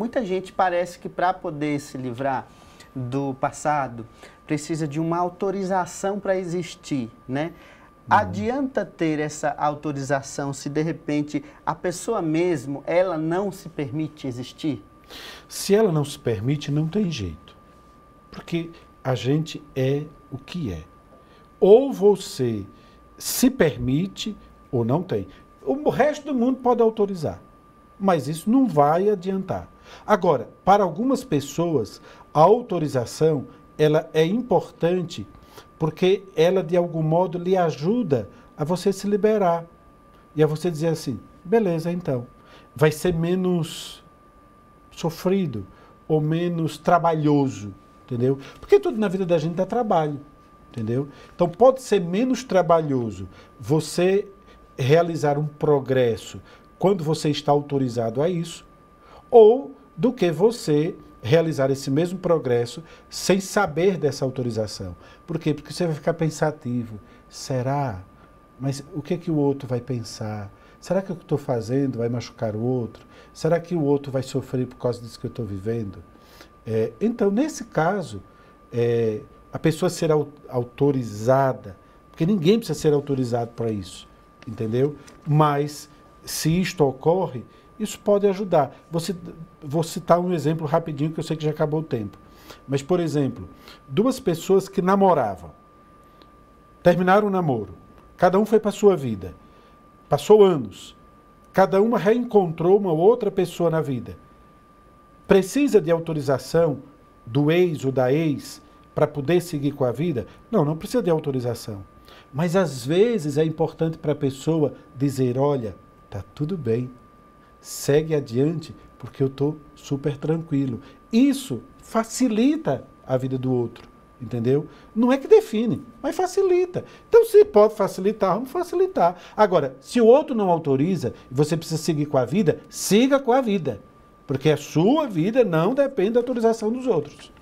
Muita gente parece que para poder se livrar do passado precisa de uma autorização para existir, né? Hum. Adianta ter essa autorização se de repente a pessoa mesmo ela não se permite existir? Se ela não se permite, não tem jeito. Porque a gente é o que é. Ou você se permite ou não tem. O resto do mundo pode autorizar mas isso não vai adiantar. Agora, para algumas pessoas, a autorização ela é importante porque ela de algum modo lhe ajuda a você se liberar e a você dizer assim: beleza, então, vai ser menos sofrido ou menos trabalhoso, entendeu? Porque tudo na vida da gente dá trabalho, entendeu? Então pode ser menos trabalhoso você realizar um progresso quando você está autorizado a isso, ou do que você realizar esse mesmo progresso sem saber dessa autorização. Por quê? Porque você vai ficar pensativo. Será? Mas o que, é que o outro vai pensar? Será que o que estou fazendo vai machucar o outro? Será que o outro vai sofrer por causa disso que eu estou vivendo? É, então, nesse caso, é, a pessoa será autorizada, porque ninguém precisa ser autorizado para isso, entendeu? Mas se isto ocorre, isso pode ajudar. vou citar um exemplo rapidinho, que eu sei que já acabou o tempo. Mas, por exemplo, duas pessoas que namoravam, terminaram o namoro, cada um foi para sua vida, passou anos, cada uma reencontrou uma outra pessoa na vida. Precisa de autorização do ex ou da ex para poder seguir com a vida? Não, não precisa de autorização. Mas às vezes é importante para a pessoa dizer: olha, Tá tudo bem. Segue adiante, porque eu estou super tranquilo. Isso facilita a vida do outro, entendeu? Não é que define, mas facilita. Então, se pode facilitar, vamos facilitar. Agora, se o outro não autoriza e você precisa seguir com a vida, siga com a vida. Porque a sua vida não depende da autorização dos outros.